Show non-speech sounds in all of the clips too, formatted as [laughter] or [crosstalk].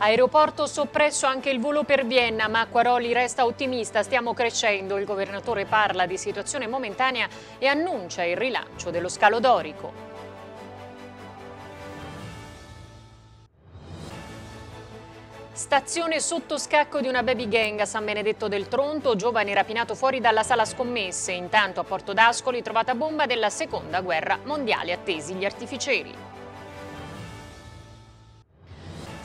Aeroporto soppresso anche il volo per Vienna, ma Acquaroli resta ottimista, stiamo crescendo. Il governatore parla di situazione momentanea e annuncia il rilancio dello scalo dorico. Stazione sotto scacco di una baby gang a San Benedetto del Tronto, giovane rapinato fuori dalla sala scommesse. Intanto a Porto d'Ascoli trovata bomba della seconda guerra mondiale, attesi gli artificieri.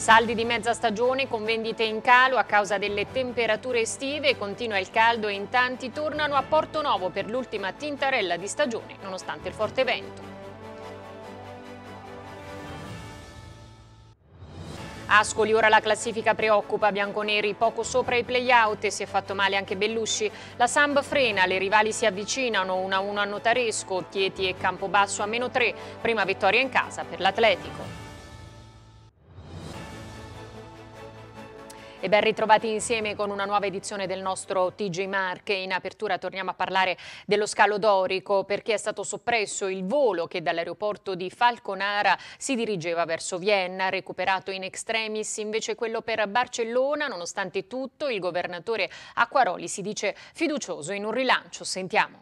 Saldi di mezza stagione con vendite in calo a causa delle temperature estive, continua il caldo e in tanti tornano a Porto Novo per l'ultima tintarella di stagione nonostante il forte vento. Ascoli ora la classifica preoccupa, Bianconeri poco sopra i play-out e si è fatto male anche Bellusci. La Samb frena, le rivali si avvicinano 1-1 a Notaresco, Chieti e Campobasso a meno 3, prima vittoria in casa per l'Atletico. e ben ritrovati insieme con una nuova edizione del nostro TG Mark. In apertura torniamo a parlare dello scalo dorico perché è stato soppresso il volo che dall'aeroporto di Falconara si dirigeva verso Vienna, recuperato in extremis invece quello per Barcellona. Nonostante tutto il governatore Acquaroli si dice fiducioso in un rilancio. Sentiamo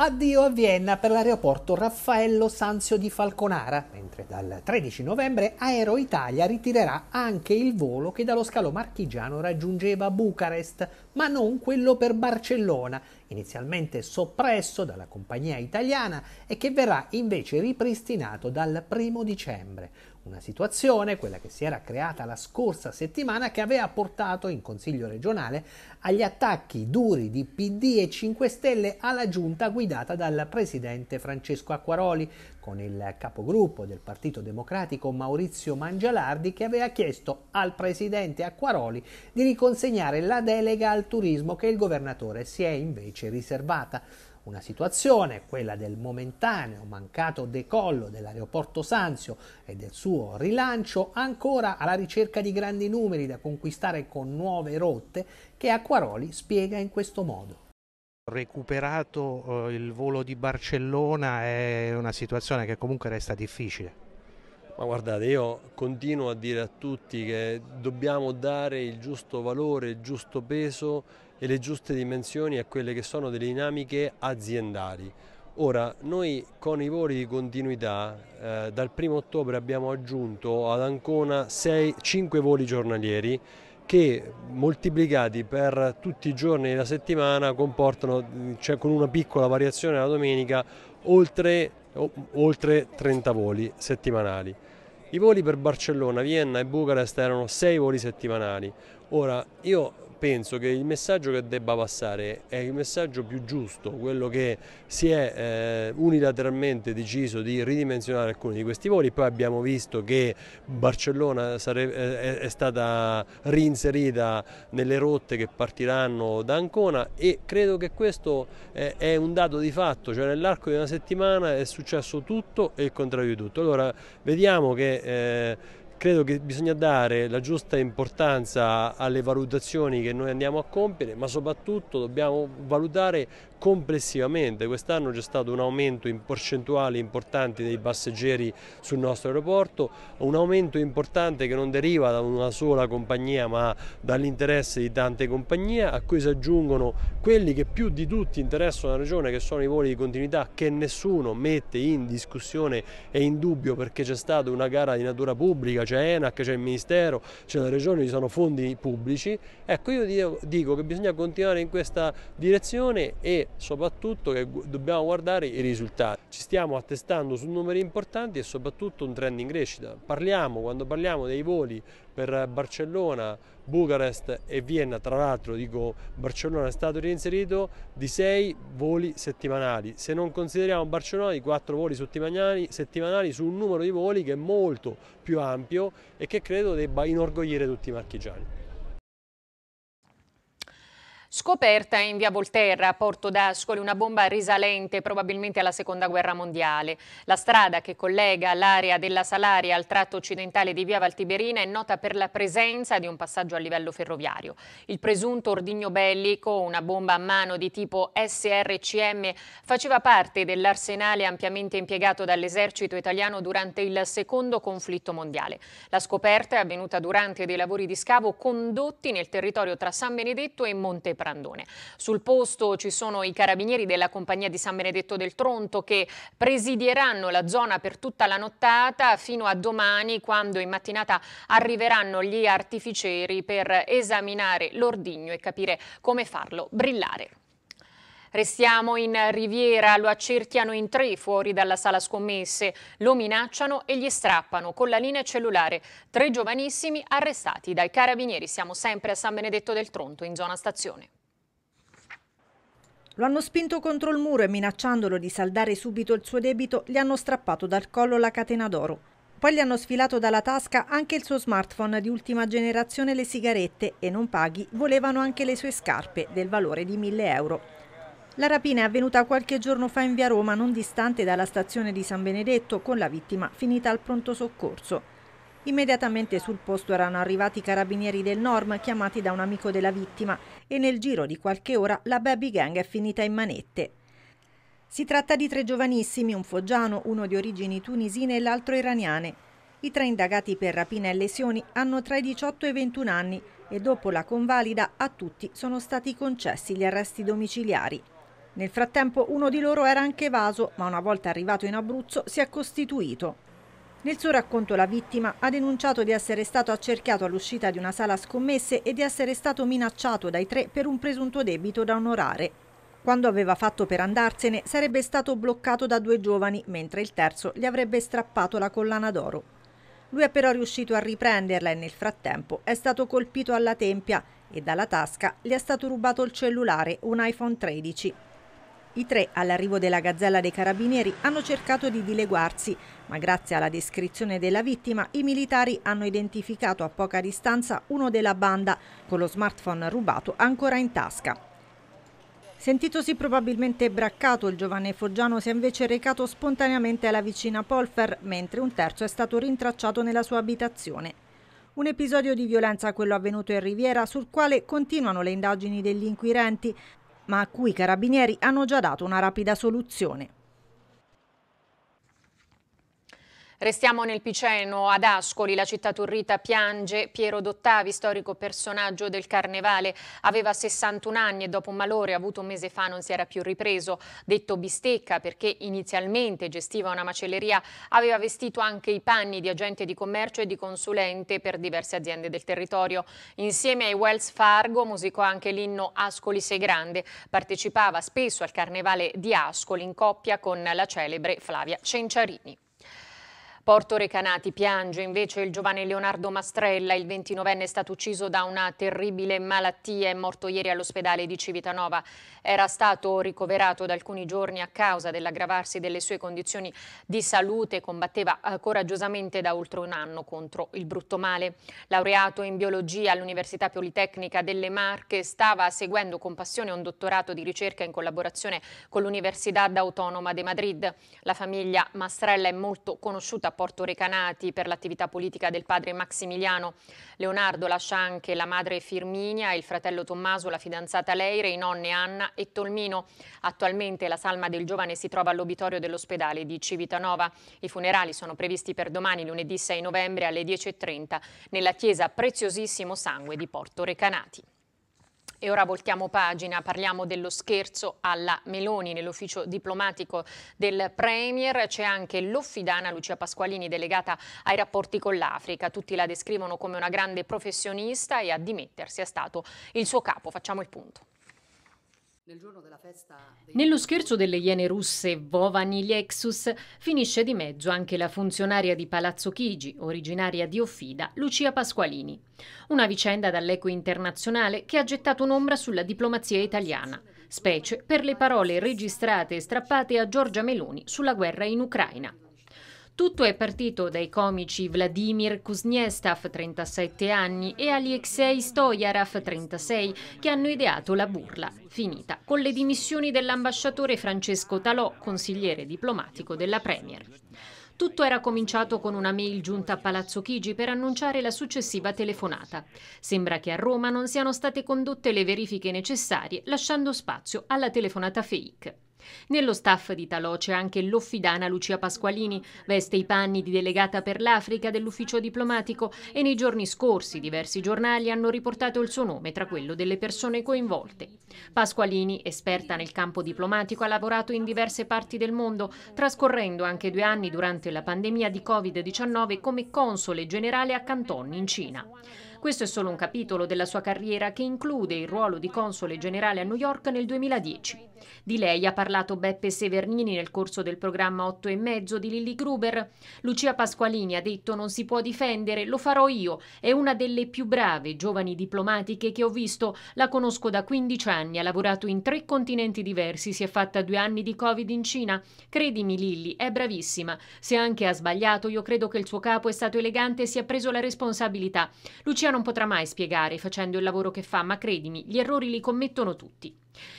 addio a Vienna per l'aeroporto Raffaello Sanzio di Falconara, mentre dal 13 novembre Aero Italia ritirerà anche il volo che dallo scalo marchigiano raggiungeva Bucarest, ma non quello per Barcellona, inizialmente soppresso dalla compagnia italiana e che verrà invece ripristinato dal 1 dicembre. Una situazione, quella che si era creata la scorsa settimana, che aveva portato in Consiglio regionale agli attacchi duri di PD e 5 Stelle alla giunta guidata dal presidente Francesco Acquaroli, con il capogruppo del Partito Democratico Maurizio Mangialardi che aveva chiesto al presidente Acquaroli di riconsegnare la delega al turismo che il governatore si è invece riservata. Una situazione, quella del momentaneo mancato decollo dell'aeroporto Sanzio e del suo rilancio, ancora alla ricerca di grandi numeri da conquistare con nuove rotte, che Acquaroli spiega in questo modo recuperato eh, il volo di Barcellona è una situazione che comunque resta difficile. Ma guardate, io continuo a dire a tutti che dobbiamo dare il giusto valore, il giusto peso e le giuste dimensioni a quelle che sono delle dinamiche aziendali. Ora, noi con i voli di continuità eh, dal 1 ottobre abbiamo aggiunto ad Ancona 6, 5 voli giornalieri che moltiplicati per tutti i giorni della settimana comportano, cioè con una piccola variazione la domenica, oltre, oltre 30 voli settimanali. I voli per Barcellona, Vienna e Bucarest erano 6 voli settimanali. Ora, io penso che il messaggio che debba passare è il messaggio più giusto, quello che si è eh, unilateralmente deciso di ridimensionare alcuni di questi voli, poi abbiamo visto che Barcellona sare, eh, è stata reinserita nelle rotte che partiranno da Ancona e credo che questo eh, è un dato di fatto, cioè nell'arco di una settimana è successo tutto e il contrario di tutto. Allora vediamo che eh, Credo che bisogna dare la giusta importanza alle valutazioni che noi andiamo a compiere, ma soprattutto dobbiamo valutare complessivamente. Quest'anno c'è stato un aumento in percentuali importanti dei passeggeri sul nostro aeroporto, un aumento importante che non deriva da una sola compagnia ma dall'interesse di tante compagnie, a cui si aggiungono quelli che più di tutti interessano la regione che sono i voli di continuità che nessuno mette in discussione e in dubbio perché c'è stata una gara di natura pubblica, c'è ENAC, c'è il Ministero, c'è la regione, ci sono fondi pubblici. Ecco io dico che bisogna continuare in questa direzione e soprattutto che dobbiamo guardare i risultati. Ci stiamo attestando su numeri importanti e soprattutto un trend in crescita. Parliamo, quando parliamo dei voli per Barcellona, Bucarest e Vienna, tra l'altro dico Barcellona è stato reinserito di 6 voli settimanali, se non consideriamo Barcellona di 4 voli settimanali, settimanali su un numero di voli che è molto più ampio e che credo debba inorgogliere tutti i marchigiani. Scoperta in via Volterra, a Porto d'Ascoli, una bomba risalente probabilmente alla seconda guerra mondiale. La strada che collega l'area della Salaria al tratto occidentale di via Valtiberina è nota per la presenza di un passaggio a livello ferroviario. Il presunto ordigno bellico, una bomba a mano di tipo SRCM, faceva parte dell'arsenale ampiamente impiegato dall'esercito italiano durante il secondo conflitto mondiale. La scoperta è avvenuta durante dei lavori di scavo condotti nel territorio tra San Benedetto e Montepo. Prandone. Sul posto ci sono i carabinieri della compagnia di San Benedetto del Tronto che presidieranno la zona per tutta la nottata fino a domani quando in mattinata arriveranno gli artificieri per esaminare l'ordigno e capire come farlo brillare. Restiamo in Riviera, lo accerchiano in tre fuori dalla sala scommesse, lo minacciano e gli strappano con la linea cellulare. Tre giovanissimi arrestati dai carabinieri. Siamo sempre a San Benedetto del Tronto, in zona stazione. Lo hanno spinto contro il muro e minacciandolo di saldare subito il suo debito, gli hanno strappato dal collo la catena d'oro. Poi gli hanno sfilato dalla tasca anche il suo smartphone di ultima generazione le sigarette e non paghi volevano anche le sue scarpe del valore di 1000 euro. La rapina è avvenuta qualche giorno fa in via Roma, non distante dalla stazione di San Benedetto, con la vittima finita al pronto soccorso. Immediatamente sul posto erano arrivati i carabinieri del Norm chiamati da un amico della vittima e nel giro di qualche ora la baby gang è finita in manette. Si tratta di tre giovanissimi, un foggiano, uno di origini tunisine e l'altro iraniane. I tre indagati per rapina e lesioni hanno tra i 18 e i 21 anni e dopo la convalida a tutti sono stati concessi gli arresti domiciliari. Nel frattempo uno di loro era anche evaso, ma una volta arrivato in Abruzzo si è costituito. Nel suo racconto la vittima ha denunciato di essere stato accerchiato all'uscita di una sala scommesse e di essere stato minacciato dai tre per un presunto debito da onorare. Quando aveva fatto per andarsene sarebbe stato bloccato da due giovani, mentre il terzo gli avrebbe strappato la collana d'oro. Lui è però riuscito a riprenderla e nel frattempo è stato colpito alla tempia e dalla tasca gli è stato rubato il cellulare, un iPhone 13. I tre, all'arrivo della Gazzella dei Carabinieri, hanno cercato di dileguarsi, ma grazie alla descrizione della vittima i militari hanno identificato a poca distanza uno della banda, con lo smartphone rubato ancora in tasca. Sentitosi probabilmente braccato, il giovane foggiano si è invece recato spontaneamente alla vicina Polfer, mentre un terzo è stato rintracciato nella sua abitazione. Un episodio di violenza quello avvenuto in Riviera sul quale continuano le indagini degli inquirenti, ma a cui i carabinieri hanno già dato una rapida soluzione. Restiamo nel Piceno, ad Ascoli, la città turrita piange. Piero Dottavi, storico personaggio del carnevale, aveva 61 anni e dopo un malore avuto un mese fa non si era più ripreso. Detto bistecca perché inizialmente gestiva una macelleria, aveva vestito anche i panni di agente di commercio e di consulente per diverse aziende del territorio. Insieme ai Wells Fargo musicò anche l'inno Ascoli Sei Grande. Partecipava spesso al carnevale di Ascoli in coppia con la celebre Flavia Cenciarini. Porto Recanati piange invece il giovane Leonardo Mastrella, il 29enne è stato ucciso da una terribile malattia, e morto ieri all'ospedale di Civitanova. Era stato ricoverato da alcuni giorni a causa dell'aggravarsi delle sue condizioni di salute, combatteva eh, coraggiosamente da oltre un anno contro il brutto male. Laureato in biologia all'Università Politecnica delle Marche, stava seguendo con passione un dottorato di ricerca in collaborazione con l'Università Autonoma de Madrid. La famiglia Mastrella è molto conosciuta Porto Recanati per l'attività politica del padre Maximiliano. Leonardo lascia anche la madre Firminia, il fratello Tommaso, la fidanzata Leire, i nonni Anna e Tolmino. Attualmente la salma del giovane si trova all'obitorio dell'ospedale di Civitanova. I funerali sono previsti per domani, lunedì 6 novembre alle 10.30, nella chiesa Preziosissimo Sangue di Porto Recanati. E ora voltiamo pagina, parliamo dello scherzo alla Meloni nell'ufficio diplomatico del Premier. C'è anche l'offidana Lucia Pasqualini, delegata ai rapporti con l'Africa. Tutti la descrivono come una grande professionista e a dimettersi è stato il suo capo. Facciamo il punto. Nello scherzo delle iene russe Vovani Lexus finisce di mezzo anche la funzionaria di Palazzo Chigi, originaria di Offida, Lucia Pasqualini. Una vicenda dall'eco internazionale che ha gettato un'ombra sulla diplomazia italiana, specie per le parole registrate e strappate a Giorgia Meloni sulla guerra in Ucraina. Tutto è partito dai comici Vladimir Kuznetsov, 37 anni, e Alexei Stojarov, 36, che hanno ideato la burla, finita con le dimissioni dell'ambasciatore Francesco Talò, consigliere diplomatico della Premier. Tutto era cominciato con una mail giunta a Palazzo Chigi per annunciare la successiva telefonata. Sembra che a Roma non siano state condotte le verifiche necessarie, lasciando spazio alla telefonata fake. Nello staff di Talò c'è anche l'offidana Lucia Pasqualini, veste i panni di delegata per l'Africa dell'ufficio diplomatico e nei giorni scorsi diversi giornali hanno riportato il suo nome tra quello delle persone coinvolte. Pasqualini, esperta nel campo diplomatico, ha lavorato in diverse parti del mondo, trascorrendo anche due anni durante la pandemia di Covid-19 come console generale a Canton in Cina. Questo è solo un capitolo della sua carriera che include il ruolo di console generale a New York nel 2010. Di lei ha parlato Beppe Severnini nel corso del programma 8 e mezzo di Lilly Gruber. Lucia Pasqualini ha detto non si può difendere, lo farò io. È una delle più brave giovani diplomatiche che ho visto. La conosco da 15 anni, ha lavorato in tre continenti diversi, si è fatta due anni di Covid in Cina. Credimi Lilly, è bravissima. Se anche ha sbagliato, io credo che il suo capo è stato elegante e si è preso la responsabilità. Lucia Lucia non potrà mai spiegare, facendo il lavoro che fa, ma credimi, gli errori li commettono tutti.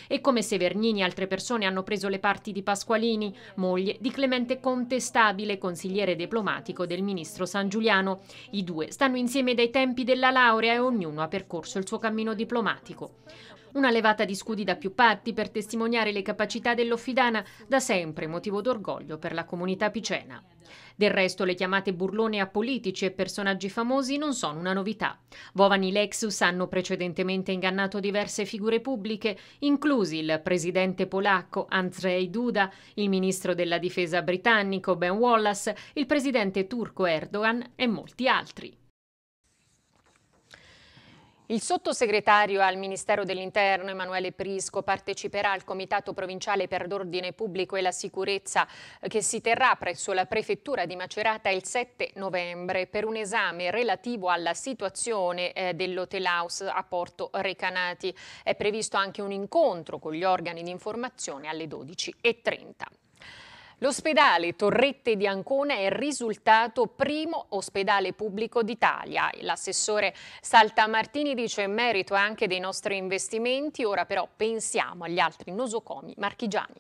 E come se Vernini e altre persone hanno preso le parti di Pasqualini, moglie di Clemente Contestabile, consigliere diplomatico del ministro San Giuliano. I due stanno insieme dai tempi della laurea e ognuno ha percorso il suo cammino diplomatico. Una levata di scudi da più parti per testimoniare le capacità dell'Offidana, da sempre motivo d'orgoglio per la comunità picena. Del resto le chiamate burlone a politici e personaggi famosi non sono una novità. Vovani Lexus hanno precedentemente ingannato diverse figure pubbliche, inclusi il presidente polacco Andrzej Duda, il ministro della difesa britannico Ben Wallace, il presidente turco Erdogan e molti altri. Il sottosegretario al Ministero dell'Interno Emanuele Prisco parteciperà al Comitato Provinciale per l'Ordine Pubblico e la Sicurezza che si terrà presso la Prefettura di Macerata il 7 novembre per un esame relativo alla situazione eh, dell'Hotel House a Porto Recanati. È previsto anche un incontro con gli organi di informazione alle 12.30. L'ospedale Torrette di Ancona è risultato primo ospedale pubblico d'Italia. L'assessore Saltamartini dice in merito anche dei nostri investimenti, ora però pensiamo agli altri nosocomi marchigiani.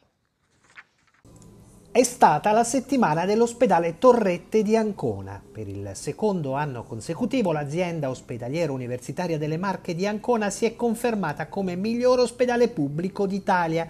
È stata la settimana dell'ospedale Torrette di Ancona. Per il secondo anno consecutivo l'azienda ospedaliera universitaria delle Marche di Ancona si è confermata come miglior ospedale pubblico d'Italia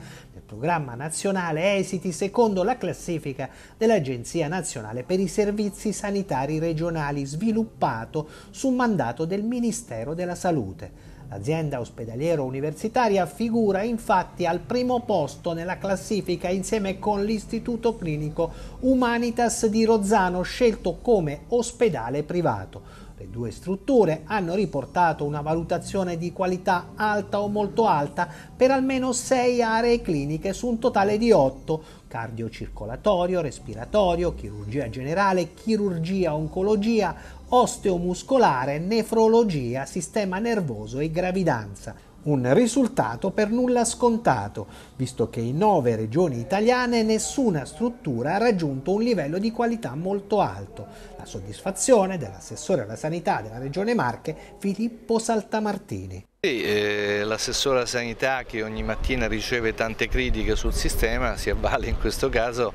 programma nazionale esiti secondo la classifica dell'Agenzia Nazionale per i Servizi Sanitari Regionali sviluppato su mandato del Ministero della Salute. L'azienda ospedaliera universitaria figura infatti al primo posto nella classifica insieme con l'Istituto Clinico Humanitas di Rozzano scelto come ospedale privato. Le due strutture hanno riportato una valutazione di qualità alta o molto alta per almeno 6 aree cliniche su un totale di 8, cardiocircolatorio, respiratorio, chirurgia generale, chirurgia oncologia, osteomuscolare, nefrologia, sistema nervoso e gravidanza. Un risultato per nulla scontato, visto che in nove regioni italiane nessuna struttura ha raggiunto un livello di qualità molto alto. La soddisfazione dell'assessore alla sanità della Regione Marche Filippo Saltamartini. Sì, eh, l'assessore alla sanità che ogni mattina riceve tante critiche sul sistema si avvale in questo caso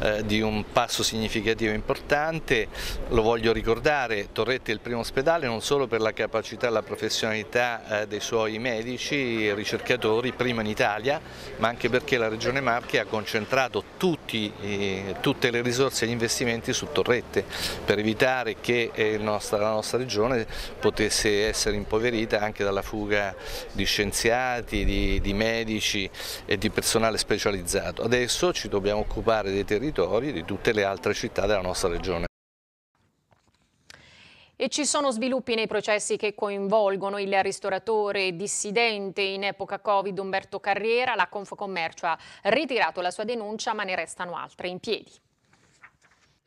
eh, di un passo significativo e importante, lo voglio ricordare, Torretti è il primo ospedale non solo per la capacità e la professionalità eh, dei suoi medici, e ricercatori, prima in Italia, ma anche perché la Regione Marche ha concentrato tutti, tutte le risorse e gli investimenti su Torrette per evitare che eh, la nostra, la nostra regione potesse essere impoverita anche dalla fuga di scienziati, di, di medici e di personale specializzato. Adesso ci dobbiamo occupare dei territori di tutte le altre città della nostra regione. E ci sono sviluppi nei processi che coinvolgono il ristoratore dissidente in epoca Covid Umberto Carriera. La Confcommercio ha ritirato la sua denuncia ma ne restano altre in piedi.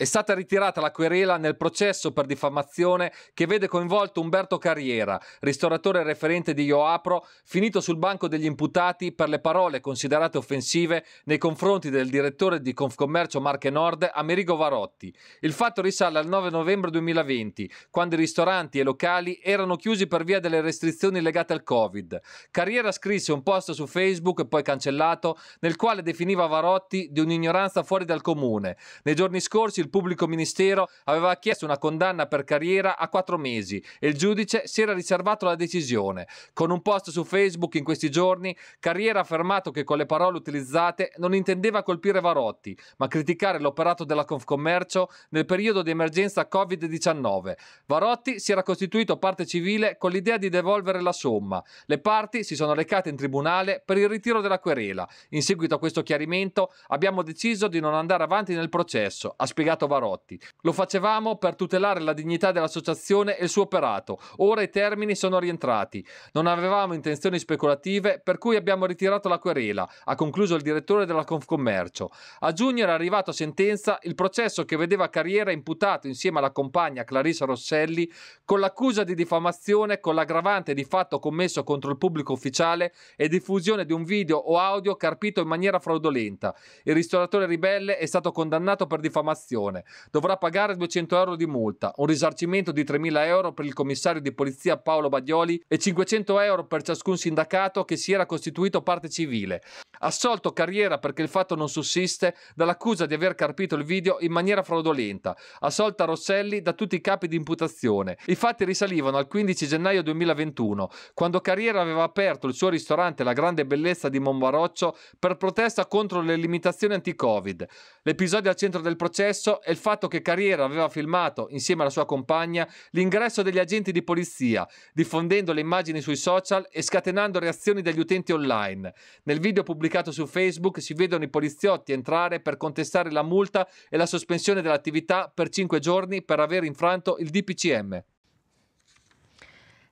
È stata ritirata la querela nel processo per diffamazione che vede coinvolto Umberto Carriera, ristoratore e referente di Ioapro, finito sul banco degli imputati per le parole considerate offensive nei confronti del direttore di Confcommercio Marche Nord, Amerigo Varotti. Il fatto risale al 9 novembre 2020, quando i ristoranti e locali erano chiusi per via delle restrizioni legate al Covid. Carriera scrisse un post su Facebook, poi cancellato, nel quale definiva Varotti di un'ignoranza fuori dal comune. Nei giorni scorsi il pubblico ministero aveva chiesto una condanna per carriera a quattro mesi e il giudice si era riservato la decisione. Con un post su Facebook in questi giorni, Carriera ha affermato che con le parole utilizzate non intendeva colpire Varotti, ma criticare l'operato della Confcommercio nel periodo di emergenza Covid-19. Varotti si era costituito parte civile con l'idea di devolvere la somma. Le parti si sono recate in tribunale per il ritiro della querela. In seguito a questo chiarimento abbiamo deciso di non andare avanti nel processo, ha spiegato spiegato Varotti. Lo facevamo per tutelare la dignità dell'associazione e il suo operato. Ora i termini sono rientrati. Non avevamo intenzioni speculative, per cui abbiamo ritirato la querela, ha concluso il direttore della Confcommercio. A giugno era arrivato a sentenza il processo che vedeva Carriera imputato insieme alla compagna Clarissa Rosselli con l'accusa di diffamazione con l'aggravante di fatto commesso contro il pubblico ufficiale e diffusione di un video o audio carpito in maniera fraudolenta. Il ristoratore ribelle è stato condannato per diffamazione situazione. Dovrà pagare 200 euro di multa, un risarcimento di 3.000 euro per il commissario di polizia Paolo Baglioli e 500 euro per ciascun sindacato che si era costituito parte civile. Assolto Carriera perché il fatto non sussiste dall'accusa di aver carpito il video in maniera fraudolenta. Assolta Rosselli da tutti i capi di imputazione. I fatti risalivano al 15 gennaio 2021, quando Carriera aveva aperto il suo ristorante La Grande Bellezza di Monbaroccio per protesta contro le limitazioni anti-Covid. L'episodio al centro del processo Terzo è il fatto che Carriera aveva filmato, insieme alla sua compagna, l'ingresso degli agenti di polizia, diffondendo le immagini sui social e scatenando reazioni degli utenti online. Nel video pubblicato su Facebook si vedono i poliziotti entrare per contestare la multa e la sospensione dell'attività per cinque giorni per aver infranto il DPCM.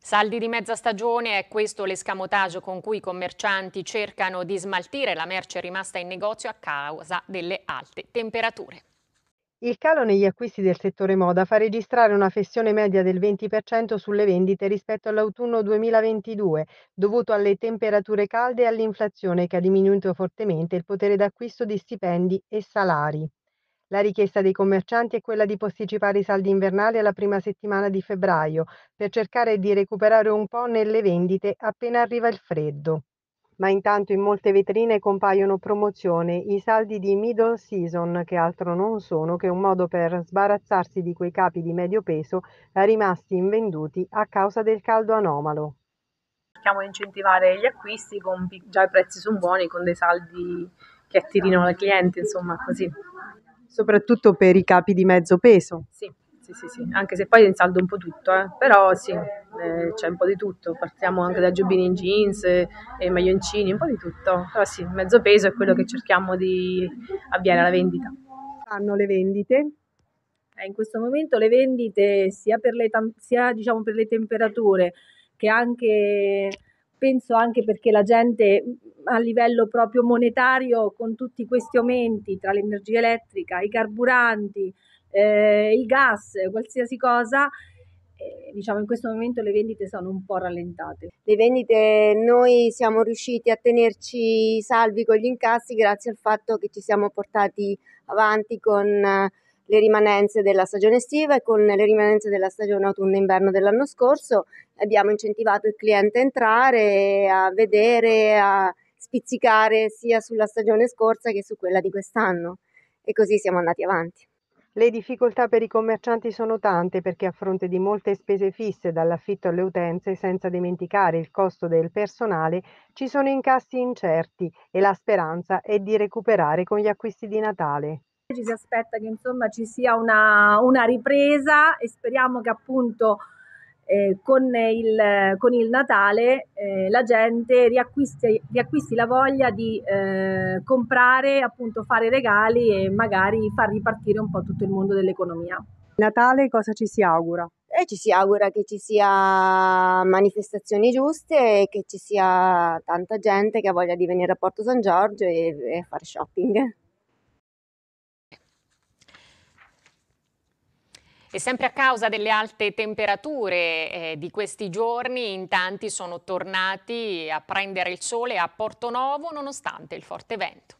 Saldi di mezza stagione è questo l'escamotaggio con cui i commercianti cercano di smaltire la merce rimasta in negozio a causa delle alte temperature. Il calo negli acquisti del settore moda fa registrare una flessione media del 20% sulle vendite rispetto all'autunno 2022, dovuto alle temperature calde e all'inflazione che ha diminuito fortemente il potere d'acquisto di stipendi e salari. La richiesta dei commercianti è quella di posticipare i saldi invernali alla prima settimana di febbraio, per cercare di recuperare un po' nelle vendite appena arriva il freddo ma intanto in molte vetrine compaiono promozioni, i saldi di middle season che altro non sono che un modo per sbarazzarsi di quei capi di medio peso rimasti invenduti a causa del caldo anomalo. Cerchiamo di incentivare gli acquisti con già i prezzi sono buoni, con dei saldi che attirino il cliente, insomma così. Soprattutto per i capi di mezzo peso. Sì sì, sì, sì, anche se poi in saldo un po' tutto, eh. però sì, eh, c'è un po' di tutto, partiamo anche da giubbini in jeans e, e maglioncini, un po' di tutto, però sì, mezzo peso è quello che cerchiamo di avviare alla vendita. Fanno le vendite? Eh, in questo momento le vendite sia per le, sia, diciamo, per le temperature che anche penso anche perché la gente a livello proprio monetario con tutti questi aumenti tra l'energia elettrica, i carburanti, eh, il gas, qualsiasi cosa, eh, diciamo in questo momento le vendite sono un po' rallentate. Le vendite noi siamo riusciti a tenerci salvi con gli incassi grazie al fatto che ci siamo portati avanti con eh, le rimanenze della stagione estiva e con le rimanenze della stagione autunno-inverno dell'anno scorso abbiamo incentivato il cliente a entrare, a vedere, a spizzicare sia sulla stagione scorsa che su quella di quest'anno e così siamo andati avanti. Le difficoltà per i commercianti sono tante perché a fronte di molte spese fisse dall'affitto alle utenze, senza dimenticare il costo del personale, ci sono incassi incerti e la speranza è di recuperare con gli acquisti di Natale. Ci si aspetta che insomma ci sia una, una ripresa e speriamo che appunto eh, con, il, con, il, Natale eh, la gente riacquisti, riacquisti, la voglia di eh, comprare, appunto fare regali e magari far ripartire un po' tutto il mondo dell'economia. Natale cosa ci si augura? E eh, ci si augura che ci sia manifestazioni giuste e che ci sia tanta gente che ha voglia di venire a Porto San Giorgio e, e fare shopping. E sempre a causa delle alte temperature eh, di questi giorni, in tanti sono tornati a prendere il sole a Porto Novo nonostante il forte vento.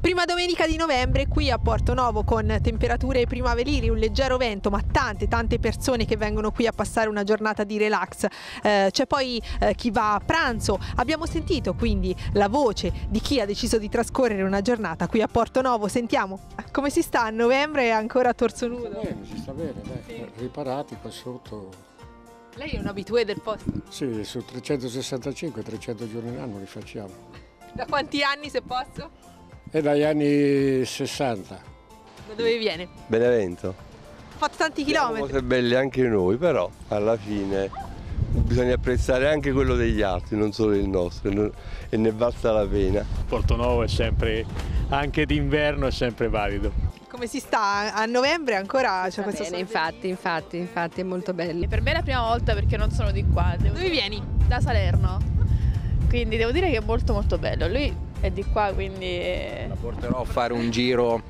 Prima domenica di novembre qui a Porto Novo con temperature primaverili, un leggero vento, ma tante tante persone che vengono qui a passare una giornata di relax. Eh, c'è poi eh, chi va a pranzo. Abbiamo sentito quindi la voce di chi ha deciso di trascorrere una giornata qui a Porto Novo. Sentiamo come si sta a novembre ancora a Torso Nudo. Si sta Bene, si sta bene, beh, sì. riparati qua sotto. Lei è un abitué del posto? Sì, su 365, 300 giorni l'anno li facciamo. Da quanti anni se posso? È dagli anni 60. Da dove viene? Benevento. Ho fatto tanti chilometri. chilometri. Cose belle anche noi, però alla fine bisogna apprezzare anche quello degli altri, non solo il nostro, e ne basta la pena. Porto Nuovo è sempre, anche d'inverno è sempre valido. Come si sta? A novembre ancora c'è questo bene, infatti, infatti, infatti, è molto bello. Per me è la prima volta perché non sono di qua. Devo... Dove vieni? Da Salerno. Quindi devo dire che è molto molto bello. Lui è di qua, quindi... Eh. La porterò a fare un giro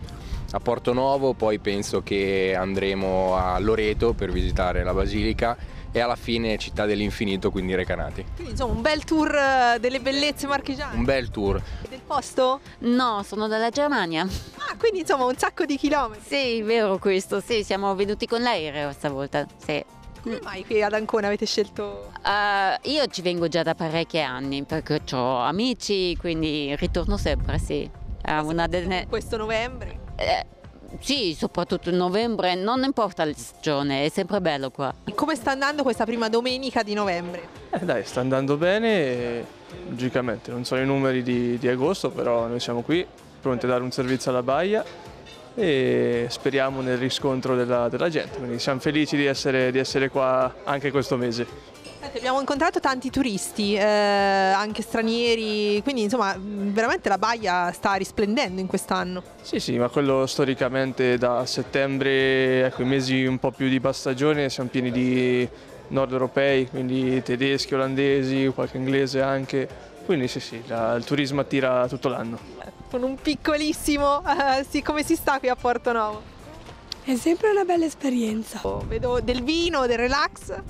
a Porto Nuovo, poi penso che andremo a Loreto per visitare la Basilica e alla fine Città dell'Infinito, quindi Recanati. Quindi insomma un bel tour eh, delle bellezze marchigiane. Un bel tour. Del posto? No, sono dalla Germania. Ah, quindi insomma un sacco di chilometri. Sì, vero questo, sì, siamo venuti con l'aereo stavolta, sì. Come mai qui ad Ancona avete scelto? Uh, io ci vengo già da parecchi anni perché ho amici, quindi ritorno sempre, sì. Uh, delle... Questo novembre? Uh, sì, soprattutto in novembre, non importa la stagione, è sempre bello qua. Come sta andando questa prima domenica di novembre? Eh dai, sta andando bene, logicamente, non so i numeri di, di agosto, però noi siamo qui, pronti a dare un servizio alla baia e speriamo nel riscontro della, della gente, quindi siamo felici di essere, di essere qua anche questo mese. Abbiamo incontrato tanti turisti, eh, anche stranieri, quindi insomma veramente la baia sta risplendendo in quest'anno. Sì sì, ma quello storicamente da settembre, ecco i mesi un po' più di bastagione, siamo pieni di nord europei, quindi tedeschi, olandesi, qualche inglese anche, quindi sì sì, la, il turismo attira tutto l'anno. Con un piccolissimo, eh, sì, come si sta qui a Porto Novo? È sempre una bella esperienza. Oh, vedo del vino, del relax.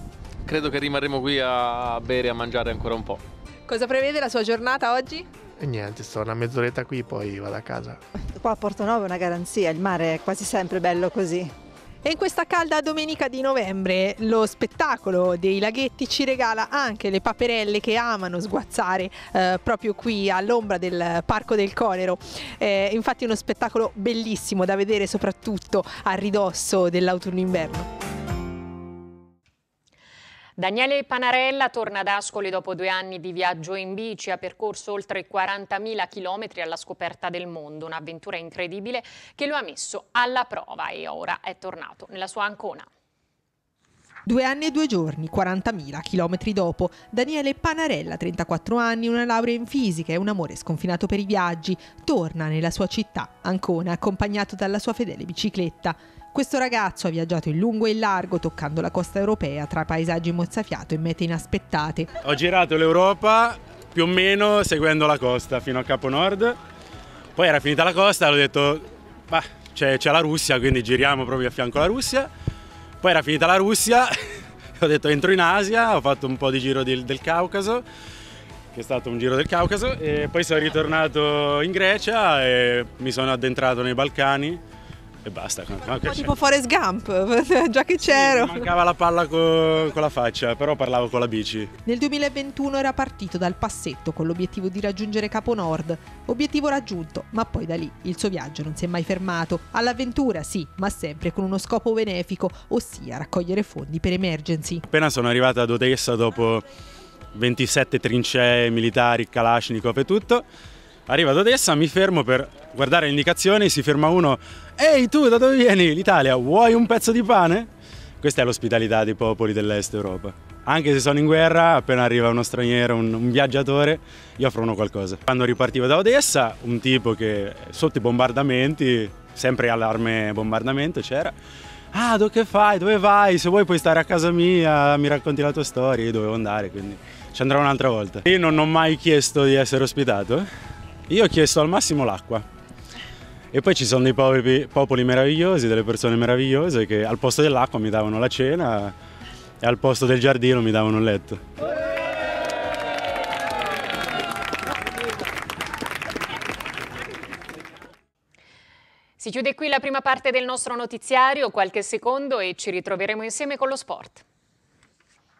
Credo che rimarremo qui a bere e a mangiare ancora un po'. Cosa prevede la sua giornata oggi? E niente, sto una mezz'oretta qui, poi vado a casa. Qua a Porto Novo è una garanzia, il mare è quasi sempre bello così. E in questa calda domenica di novembre lo spettacolo dei laghetti ci regala anche le paperelle che amano sguazzare eh, proprio qui all'ombra del Parco del Colero. Eh, infatti è uno spettacolo bellissimo da vedere soprattutto a ridosso dell'autunno-inverno. Daniele Panarella torna ad Ascoli dopo due anni di viaggio in bici, ha percorso oltre 40.000 km alla scoperta del mondo, un'avventura incredibile che lo ha messo alla prova e ora è tornato nella sua Ancona. Due anni e due giorni, 40.000 chilometri dopo, Daniele Panarella, 34 anni, una laurea in fisica e un amore sconfinato per i viaggi, torna nella sua città, Ancona, accompagnato dalla sua fedele bicicletta. Questo ragazzo ha viaggiato in lungo e in largo, toccando la costa europea tra paesaggi mozzafiato e mete inaspettate. Ho girato l'Europa più o meno seguendo la costa fino a Capo Nord. Poi era finita la costa, e ho detto, bah, c'è, c'è la Russia, quindi giriamo proprio a fianco alla Russia. Poi era finita la Russia, [laughs] ho detto entro in Asia, ho fatto un po' di giro del, del Caucaso, che è stato un giro del Caucaso, e poi sono ritornato in Grecia e mi sono addentrato nei Balcani e basta. Ma tipo Forrest Gump, [laughs] già che c'ero. Sì, mancava la palla co- con la faccia, però parlavo con la bici. Nel 2021 era partito dal passetto con l'obiettivo di raggiungere Capo Nord, obiettivo raggiunto, ma poi da lì il suo viaggio non si è mai fermato. All'avventura sì, ma sempre con uno scopo benefico, ossia raccogliere fondi per emergency. Appena sono arrivata ad Odessa dopo 27 trincee militari, Kalashnikov e tutto, Arrivato ad Odessa, mi fermo per guardare le indicazioni, si ferma uno, ehi tu da dove vieni? L'Italia, vuoi un pezzo di pane? Questa è l'ospitalità dei popoli dell'Est Europa. Anche se sono in guerra, appena arriva uno straniero, un, un viaggiatore, gli offrono qualcosa. Quando ripartivo da Odessa, un tipo che sotto i bombardamenti, sempre allarme bombardamento c'era, ah do che fai, dove vai, se vuoi puoi stare a casa mia, mi racconti la tua storia, io dovevo andare, quindi ci andrò un'altra volta. Io non ho mai chiesto di essere ospitato, eh. Io ho chiesto al massimo l'acqua. E poi ci sono dei popoli, popoli meravigliosi, delle persone meravigliose che al posto dell'acqua mi davano la cena e al posto del giardino mi davano il letto. Si chiude qui la prima parte del nostro notiziario, qualche secondo e ci ritroveremo insieme con lo sport.